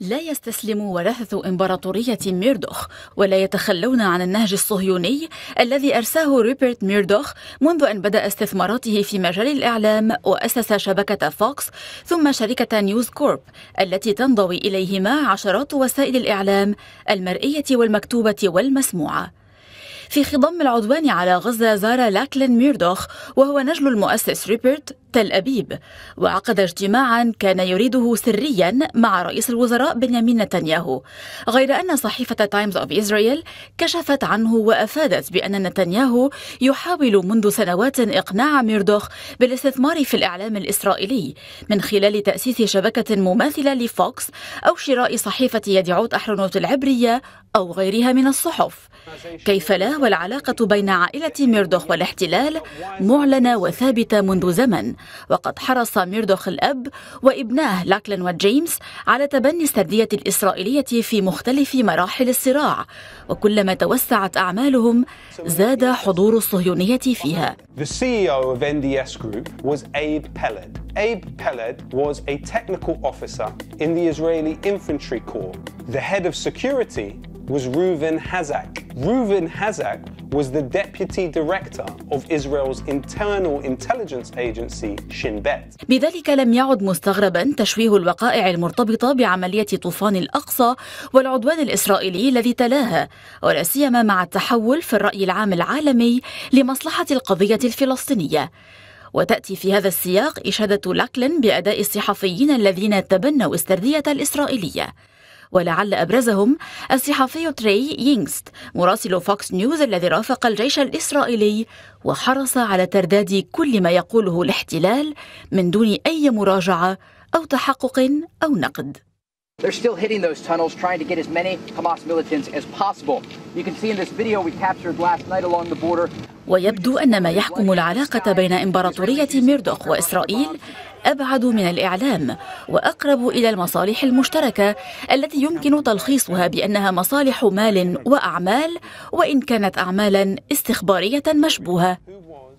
لا يستسلم ورثة إمبراطورية ميردوخ ولا يتخلون عن النهج الصهيوني الذي أرساه روبرت ميردوخ منذ أن بدأ استثماراته في مجال الإعلام وأسس شبكة فوكس ثم شركة نيوز كورب التي تنضوي إليهما عشرات وسائل الإعلام المرئية والمكتوبة والمسموعة في خضم العدوان على غزة زار لاكلين ميردوخ وهو نجل المؤسس ريبرت تل أبيب وعقد اجتماعا كان يريده سريا مع رئيس الوزراء بنيامين نتنياهو غير أن صحيفة تايمز أوف إسرائيل كشفت عنه وأفادت بأن نتنياهو يحاول منذ سنوات إقناع ميردوخ بالاستثمار في الإعلام الإسرائيلي من خلال تأسيس شبكة مماثلة لفوكس أو شراء صحيفة يدعوت أحرنوت العبرية أو غيرها من الصحف كيف لا والعلاقة بين عائلة ميردوخ والاحتلال معلنة وثابتة منذ زمن وقد حرص ميردوخ الأب وابناه لاكلن وجيمس على تبني السردية الإسرائيلية في مختلف مراحل الصراع وكلما توسعت أعمالهم زاد حضور الصهيونية فيها e Abe Peled was a technical officer in the Israeli Infantry Corps. The head of security was Reuven Hazak, Reuven Hazak was the deputy director of Israel's internal intelligence agency Shin Bet. بذلك لم يعد مستغربا تشويه الوقائع المرتبطة بعملية طوفان الأقصى والعدوان الإسرائيلي الذي تلاها ولا سيما مع التحول في الرأي العام العالمي لمصلحة القضية الفلسطينية. وتأتي في هذا السياق إشادة لاكلن بأداء الصحفيين الذين تبنوا السردية الإسرائيلية ولعل أبرزهم الصحفي تري يينغست مراسل فوكس نيوز الذي رافق الجيش الإسرائيلي وحرص على ترداد كل ما يقوله الاحتلال من دون أي مراجعة أو تحقق أو نقد They're still hitting those tunnels, trying to get as many Hamas militants as possible. You can see in this video we captured last night along the border ويبدو أن ما يحكم العلاقة بين إمبراطورية ميردوخ وإسرائيل أبعد من الإعلام وأقرب إلى المصالح المشتركة التي يمكن تلخيصها بأنها مصالح مال وأعمال وإن كانت أعمالا استخبارية مشبوهة